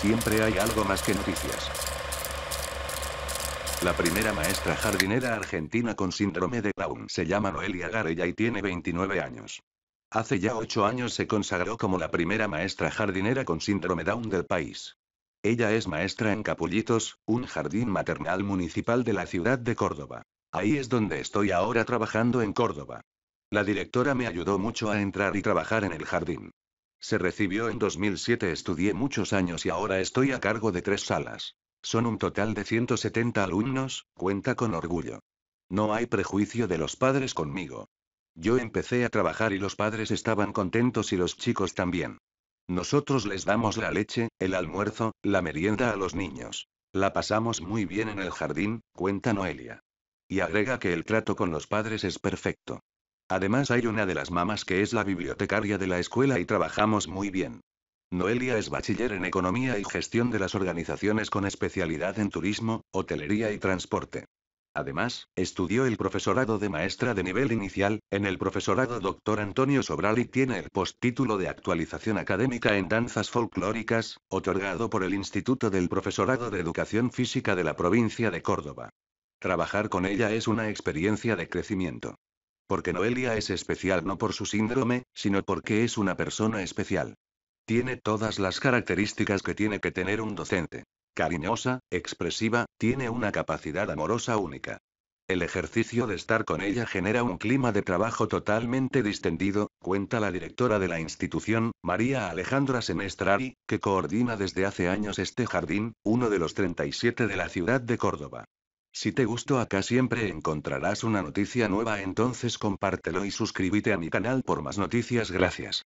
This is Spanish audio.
Siempre hay algo más que noticias. La primera maestra jardinera argentina con síndrome de Down se llama Noelia Garella y tiene 29 años. Hace ya 8 años se consagró como la primera maestra jardinera con síndrome Down del país. Ella es maestra en Capullitos, un jardín maternal municipal de la ciudad de Córdoba. Ahí es donde estoy ahora trabajando en Córdoba. La directora me ayudó mucho a entrar y trabajar en el jardín. Se recibió en 2007, estudié muchos años y ahora estoy a cargo de tres salas. Son un total de 170 alumnos, cuenta con orgullo. No hay prejuicio de los padres conmigo. Yo empecé a trabajar y los padres estaban contentos y los chicos también. Nosotros les damos la leche, el almuerzo, la merienda a los niños. La pasamos muy bien en el jardín, cuenta Noelia. Y agrega que el trato con los padres es perfecto. Además hay una de las mamás que es la bibliotecaria de la escuela y trabajamos muy bien. Noelia es bachiller en Economía y Gestión de las Organizaciones con especialidad en Turismo, Hotelería y Transporte. Además, estudió el profesorado de maestra de nivel inicial, en el profesorado Dr. Antonio Sobral y tiene el postítulo de actualización académica en danzas folclóricas, otorgado por el Instituto del Profesorado de Educación Física de la provincia de Córdoba. Trabajar con ella es una experiencia de crecimiento. Porque Noelia es especial no por su síndrome, sino porque es una persona especial. Tiene todas las características que tiene que tener un docente. Cariñosa, expresiva, tiene una capacidad amorosa única. El ejercicio de estar con ella genera un clima de trabajo totalmente distendido, cuenta la directora de la institución, María Alejandra Semestrari, que coordina desde hace años este jardín, uno de los 37 de la ciudad de Córdoba. Si te gustó acá siempre encontrarás una noticia nueva entonces compártelo y suscríbete a mi canal por más noticias gracias.